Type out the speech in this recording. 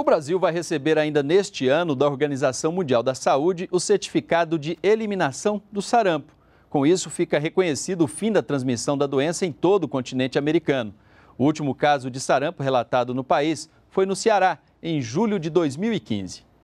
O Brasil vai receber ainda neste ano da Organização Mundial da Saúde o certificado de eliminação do sarampo. Com isso, fica reconhecido o fim da transmissão da doença em todo o continente americano. O último caso de sarampo relatado no país foi no Ceará, em julho de 2015.